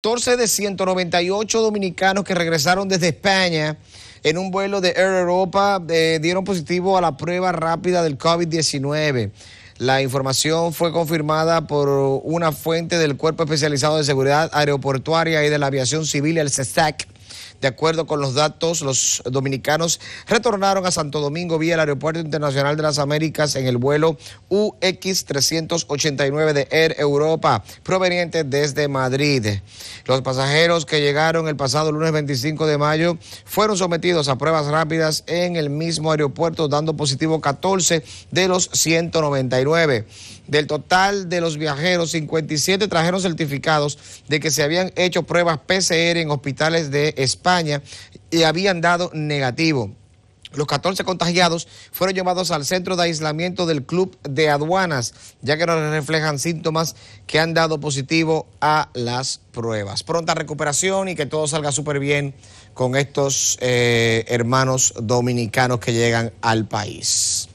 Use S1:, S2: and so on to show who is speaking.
S1: 14 de 198 dominicanos que regresaron desde España en un vuelo de Air Europa eh, dieron positivo a la prueba rápida del COVID-19. La información fue confirmada por una fuente del Cuerpo Especializado de Seguridad Aeroportuaria y de la Aviación Civil, el CESAC, e de acuerdo con los datos, los dominicanos retornaron a Santo Domingo vía el Aeropuerto Internacional de las Américas en el vuelo UX389 de Air Europa, proveniente desde Madrid. Los pasajeros que llegaron el pasado lunes 25 de mayo fueron sometidos a pruebas rápidas en el mismo aeropuerto, dando positivo 14 de los 199. Del total de los viajeros, 57 trajeron certificados de que se habían hecho pruebas PCR en hospitales de España y eh, habían dado negativo. Los 14 contagiados fueron llevados al centro de aislamiento del Club de Aduanas, ya que no reflejan síntomas que han dado positivo a las pruebas. Pronta recuperación y que todo salga súper bien con estos eh, hermanos dominicanos que llegan al país.